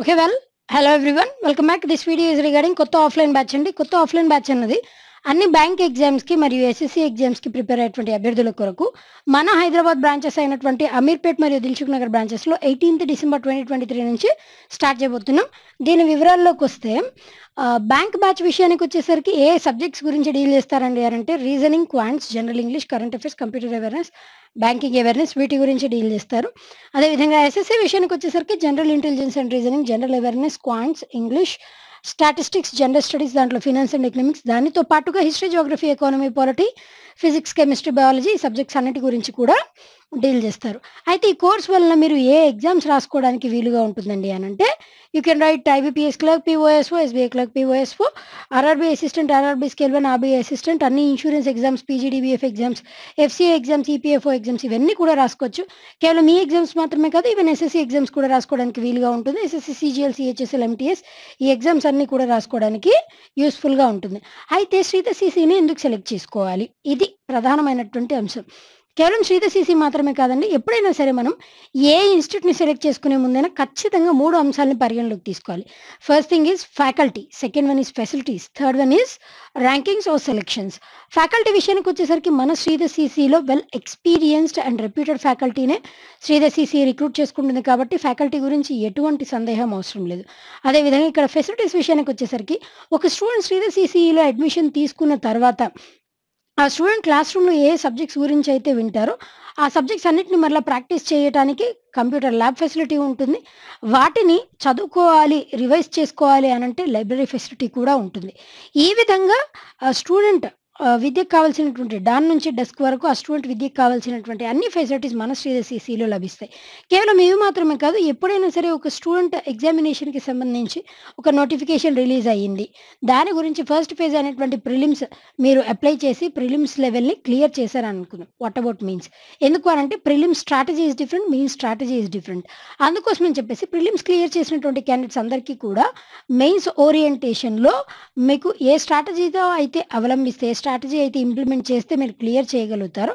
okay well hello everyone welcome back this video is regarding కొత్త offline batch అండి కొత్త offline batch అన్నది అన్ని బ్యాంక్ ఎగ్జామ్స్కి మరియు ఎగ్జామ్స్ ఎగ్జామ్స్కి ప్రిపేర్ అయ్యేటువంటి అభ్యర్థుల కొరకు మన హైదరాబాద్ బ్రాంచెస్ అయినటువంటి అమీర్పేట్ మరియు దిల్సుఖ్ నగర్ బ్రాంచెస్లో eighteenth December twenty twenty three నుంచి స్టార్ట్ చేయబోతున్నాం దీని వివరాల్లోకి వస్తే బ్యాంక్ బ్యాచ్ విషయానికి వచ్చేసరికి ఏ సబ్జెక్ట్స్ గురించి డీల్ చేస్తారండి అంటే reasoning quants general English current affairs computer awareness banking awareness వీటి గురించి డీల్ చేస్తారు అదేవిధంగా ఎస్ఎస్సీ విషయానికి వచ్చేసరికి general intelligence and reasoning general awareness quants English statistics general studies దాంట్లో ఫినాన్స్ అండ్ ఎకనామిక్స్ దానితో పాటుగా history geography economy polity physics chemistry biology ఈ సబ్జెక్ట్స్ అన్నిటి గురించి కూడా డీల్ చేస్తారు అయితే ఈ కోర్స్ వలన మీరు ఏ ఎగ్జామ్స్ రాసుకోవడానికి వీలుగా ఉంటుందండి అని అంటే you can write IBPS clerk PO SO SBI clerk PO SO RRB assistant RRB scale one RB assistant అన్ని insurance exams PGDBF exams FCA exams EPFO exams ఇవన్నీ కూడా రాసుకోవచ్చు కేవలం ఈ ఎగ్జామ్స్ మాత్రమే కాదు ఈవెన్ ఎస్ఎస్సీ ఎగ్జామ్స్ కూడా రాసుకోవడానికి వీలుగా ఉంటుంది ఎస్ఎస్సీ సీజీఎల్ సిహెచ్ఎస్ఎల్ ఎంటీఎస్ ఈ ఎగ్జామ్స్ అన్ని కూడా రాసుకోవడానికి యూస్ఫుల్గా ఉంటుంది అయితే శ్రీత ఎందుకు సెలెక్ట్ చేసుకోవాలి ఇది ప్రధానమైనటువంటి అంశం కేవలం శ్రీతసీసీ మాత్రమే కాదండి ఎప్పుడైనా సరే మనం ఏ ఇన్స్టిట్యూట్ని సెలెక్ట్ చేసుకునే ముందైనా ఖచ్చితంగా మూడు అంశాలను పరిగణలోకి తీసుకోవాలి first thing is faculty second one is facilities third one is rankings or selections faculty విషయానికి వచ్చేసరికి మన శ్రీదసీసీలో వెల్ ఎక్స్పీరియన్స్డ్ అండ్ రెప్యూటెడ్ ఫ్యాకల్టీనే శ్రీదసీసీ రిక్రూట్ చేసుకుంటుంది కాబట్టి ఫ్యాకల్టీ గురించి ఎటువంటి సందేహం అవసరం లేదు అదేవిధంగా ఇక్కడ ఫెసిలిటీస్ విషయానికి వచ్చేసరికి ఒక స్టూడెంట్ శ్రీదసీసీలో అడ్మిషన్ తీసుకున్న తర్వాత ఆ స్టూడెంట్ క్లాస్ రూమ్లో ఏ సబ్జెక్ట్స్ గురించి అయితే వింటారో ఆ సబ్జెక్ట్స్ అన్నిటిని మరలా ప్రాక్టీస్ చేయడానికి కంప్యూటర్ ల్యాబ్ ఫెసిలిటీ ఉంటుంది వాటిని చదువుకోవాలి రివైజ్ చేసుకోవాలి అనంటే లైబ్రరీ ఫెసిలిటీ కూడా ఉంటుంది ఈ విధంగా స్టూడెంట్ విద్యకు కావాల్సినటువంటి డాన్ నుంచి డెస్క్ వరకు ఆ స్టూడెంట్ విద్యకు కావాల్సినటువంటి అన్ని ఫెసిలిటీస్ మన శ్రీదశీలో లభిస్తాయి కేవలం ఇవి మాత్రమే కాదు ఎప్పుడైనా సరే ఒక స్టూడెంట్ ఎగ్జామినేషన్కి సంబంధించి ఒక నోటిఫికేషన్ రిలీజ్ అయ్యింది దాని గురించి ఫస్ట్ ఫేజ్ అనేటువంటి ప్రిలిమ్స్ మీరు అప్లై చేసి ప్రిలిమ్స్ లెవెల్ని క్లియర్ చేశారు అనుకున్నాం వాట్ అబౌట్ మీన్స్ ఎందుకు అనంటే prelim strategy is different main strategy is different అందుకోసం అని చెప్పేసి ప్రిలిమ్స్ క్లియర్ చేసినటువంటి క్యాండిడేట్స్ అందరికీ కూడా మెయిన్స్ ఓరియంటేషన్లో మీకు ఏ స్ట్రాటజీతో అయితే అవలంబిస్తే స్ట్రాటజీ అయితే ఇంప్లిమెంట్ చేస్తే మీరు క్లియర్ చేయగలుగుతారో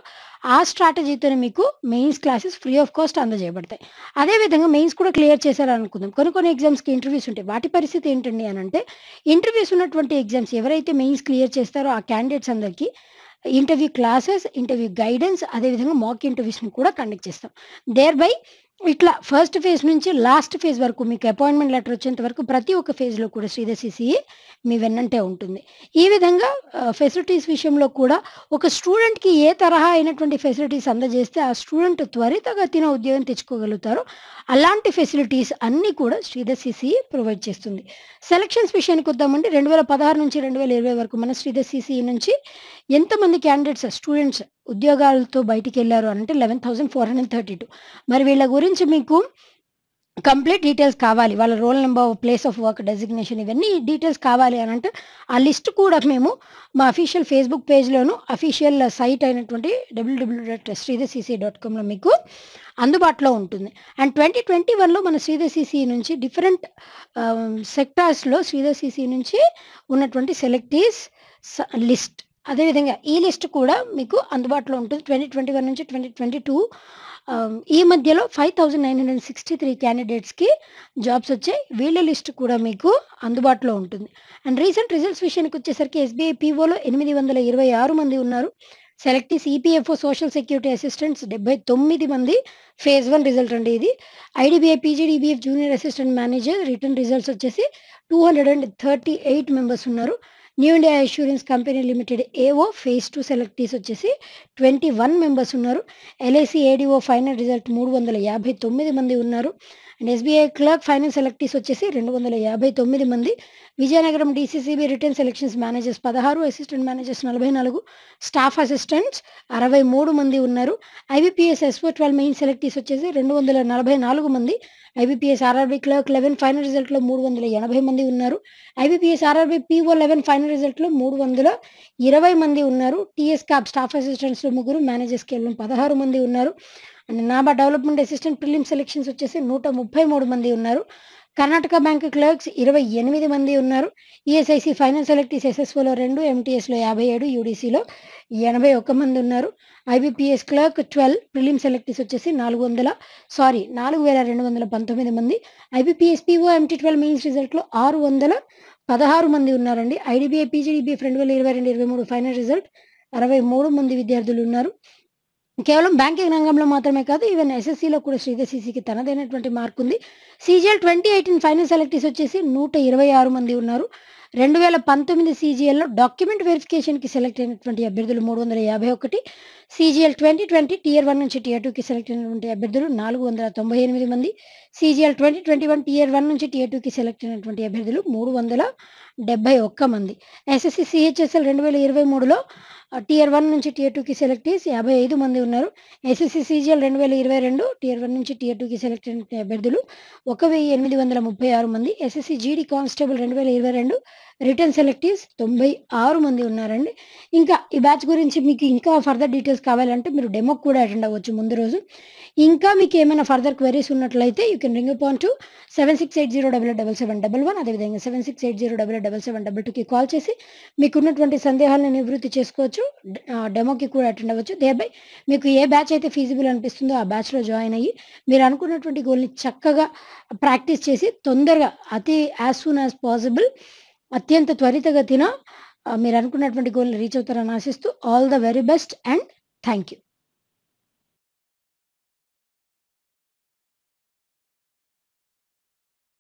ఆ స్ట్రాటజీతోనే మీకు mains classes free of cost అందజేయబడతాయి అదేవిధంగా మెయిన్స్ కూడా క్లియర్ చేశారనుకుందాం కొన్ని కొన్ని ఎగ్జామ్స్కి ఇంటర్వ్యూస్ ఉంటాయి వాటి పరిస్థితి ఏంటండి అని అంటే ఇంటర్వ్యూస్ ఉన్నటువంటి ఎగ్జామ్స్ ఎవరైతే మెయిన్స్ క్లియర్ చేస్తారో ఆ క్యాండిడేట్స్ అందరికీ ఇంటర్వ్యూ క్లాసెస్ ఇంటర్వ్యూ గైడెన్స్ అదేవిధంగా మాక్ ఇంటర్వ్యూస్ని కూడా కండక్ట్ చేస్తాం దేర్ బై ఇట్లా ఫస్ట్ ఫేజ్ నుంచి లాస్ట్ ఫేజ్ వరకు మీకు అపాయింట్మెంట్ లెటర్ వచ్చేంత వరకు ప్రతి ఒక్క ఫేజ్లో కూడా శ్రీదశిసిఏ e మీ వెన్నంటే ఉంటుంది ఈ విధంగా ఫెసిలిటీస్ విషయంలో కూడా ఒక స్టూడెంట్కి ఏ తరహా అయినటువంటి ఫెసిలిటీస్ అందజేస్తే ఆ స్టూడెంట్ త్వరితగా తిన ఉద్యోగం తెచ్చుకోగలుగుతారు అలాంటి ఫెసిలిటీస్ అన్నీ కూడా శ్రీదశిసిఏ ప్రొవైడ్ e చేస్తుంది సెలక్షన్స్ విషయానికి వద్దామండి రెండు వేల పదహారు నుంచి రెండు వేల ఇరవై వరకు మన శ్రీదశిసిఏ e నుంచి ఎంతమంది క్యాండిడేట్స్ స్టూడెంట్స్ ఉద్యోగాలతో బయటికి వెళ్ళారు అంటే eleven thousand four hundred thirty two మరి వీళ్ళ గురించి మీకు కంప్లీట్ డీటెయిల్స్ కావాలి వాళ్ళ role number place of work designation ఇవన్నీ డీటెయిల్స్ కావాలి అని అంటే ఆ లిస్ట్ కూడా మేము మా అఫీషియల్ ఫేస్బుక్ పేజ్లోను అఫీషియల్ సైట్ అయినటువంటి డబ్ల్యూడబ్ల్యూ డాట్ శ్రీదేశీసీ డాట్ కామ్లో మీకు అందుబాటులో ఉంటుంది అండ్ ట్వంటీ ట్వంటీ వన్లో మన శ్రీదేశీసీ నుంచి డిఫరెంట్ సెక్టార్స్లో శ్రీదేశీసీ నుంచి ఉన్నటువంటి సెలెక్టీస్ లిస్ట్ అదేవిధంగా ఈ లిస్ట్ కూడా మీకు అందుబాటులో ఉంటుంది ట్వంటీ ట్వంటీ వన్ నుంచి ట్వంటీ ట్వంటీ టూ ఈ మధ్యలో five thousand nine hundred sixty three క్యాండిడేట్స్కి జాబ్స్ వచ్చాయి వీళ్ళ లిస్ట్ కూడా మీకు అందుబాటులో ఉంటుంది అండ్ రీసెంట్ రిజల్ట్స్ విషయానికి వచ్చేసరికి ఎస్బీఐ పీఓలో ఎనిమిది వందల ఇరవై ఆరు మంది ఉన్నారు selectees EPFO social security assistants డెబ్బై తొమ్మిది మంది ఫేజ్ వన్ రిజల్ట్ అండి ఇది IDBI PGDBF junior assistant manager written results వచ్చేసి two hundred and thirty eight members ఉన్నారు New India Insurance Company Limited AO phase two selectees వచ్చేసి ట్వంటీ వన్ మెంబర్స్ ఉన్నారు LIC ADO final result మూడు వందల యాభై తొమ్మిది మంది ఉన్నారు and SBI clerk final selectees వచ్చేసి రెండు వందల యాభై తొమ్మిది మంది Vizianagaram DCCB return selections managers పదహారు అసిస్టెంట్ మేనేజర్స్ నలభై నాలుగు స్టాఫ్ అసిస్టెంట్స్ అరవై మూడు మంది ఉన్నారు IBPS SO twelve main selectees వచ్చేసి రెండు వందల నలభై నాలుగు మంది IBPS RRB clerk eleven final రిజల్ట్లో మూడు వందల ఎనభై మంది ఉన్నారు IBPS RRB PO eleven final రిజల్ట్లో మూడు వందల ఇరవై మంది ఉన్నారు టీఎస్ క్యాబ్ స్టాఫ్ అసిస్టెంట్స్ ముగ్గురు మేనేజర్స్ కేవలం పదహారు మంది ఉన్నారు అండ్ నాబా డెవలప్మెంట్ అసిస్టెంట్ ప్రిలిమ్ సెలెక్షన్స్ వచ్చేసి నూట ముప్పై మూడు మంది ఉన్నారు కర్ణాటక బ్యాంక్ క్లర్క్స్ ఇరవై ఎనిమిది మంది ఉన్నారు ఈఎస్ఐసి e ఫైనల్ సెలెక్టీస్ ఎస్ఎస్ఓలో రెండు ఎంటీఎస్లో యాభై ఏడు యూడీసీలో ఎనభై ఒక్క మంది ఉన్నారు IBPS clerk twelve prelim selectees వచ్చేసి నాలుగు వందల సారీ నాలుగు వేల రెండు వందల పంతొమ్మిది మంది IBPS PO MT twelve mains రిజల్ట్లో ఆరు వందల పదహారు మంది ఉన్నారండి ఐడిబిఐ పీజీడిబి ఫ్రెండ్ వేల ఇరవై రెండు ఇరవై మూడు ఫైనల్ రిజల్ట్ అరవై మూడు మంది విద్యార్థులు ఉన్నారు కేవలం బ్యాంకింగ్ రంగంలో మాత్రమే కాదు ఈవెన్ ఎస్ఎస్సీలో కూడా శ్రీధర్ సీసీకి తనదైనటువంటి మార్క్ ఉంది CGL twenty eighteen final selectees వచ్చేసి నూట ఇరవై ఆరు మంది ఉన్నారు రెండు వేల పంతొమ్మిది సీజీఎల్లో డాక్యుమెంట్ వెరిఫికేషన్కి సెలెక్ట్ అయినటువంటి అభ్యర్థులు మూడు వందల యాభై ఒకటి CGL twenty twenty tier one నుంచి టీఆర్ టూకి సెలెక్ట్ అయినటువంటి అభ్యర్థులు నాలుగు వందల తొంభై ఎనిమిది మంది CGL twenty twenty one tier one నుంచి టీఆర్ టూకి సెలెక్ట్ అయినటువంటి అభ్యర్థులు మూడు వందల డెబ్బై ఒక్క మంది ఎస్ఎస్సి సిహెచ్ఎస్ఎల్ రెండు వేల ఇరవై మూడులో టీఆర్ వన్ నుంచి టీఆర్ టూకి సెలెక్ట్ చేసి యాభై ఐదు మంది ఉన్నారు ఎస్ఎస్సి సీజీఎల్ రెండు వేల ఇరవై రెండు టీఆర్ వన్ నుంచి టీఆర్ టూకి సెలెక్ట్ అయిన అభ్యర్థులు ఒక వెయ్యి ఎనిమిది వందల ముప్పై ఆరు మంది ఎస్ఎస్సి జీడీ కానిస్టేబుల్ రెండు వేల ఇరవై రెండు రిటర్న్ సెలెక్టివ్స్ తొంభై ఆరు మంది ఉన్నారండి ఇంకా ఈ బ్యాచ్ గురించి మీకు ఇంకా ఫర్దర్ డీటెయిల్స్ కావాలంటే మీరు డెమోకి కూడా అటెండ్ అవ్వచ్చు ముందు రోజు ఇంకా మీకు ఏమైనా ఫర్దర్ క్వెరీస్ ఉన్నట్లయితే you can ring point two seven six eight zero double double seven double one అదేవిధంగా seven six eight zero double double seven double టూకి కాల్ చేసి మీకున్నటువంటి సందేహాలను నివృత్తి చేసుకోవచ్చు డెమోకి కూడా అటెండ్ అవ్వచ్చు దేబై మీకు ఏ బ్యాచ్ అయితే ఫీజిబుల్ అనిపిస్తుందో ఆ బ్యాచ్లో జాయిన్ అయ్యి మీరు అనుకున్నటువంటి గోల్ని చక్కగా ప్రాక్టీస్ చేసి తొందరగా అతి యాజ్ సూన్ యాజ్ పాసిబుల్ అత్యంత త్వరితగతిన మీరు అనుకున్నటువంటి గోల్ని రీచ్ అవుతారని ఆశిస్తూ all the very best and thank you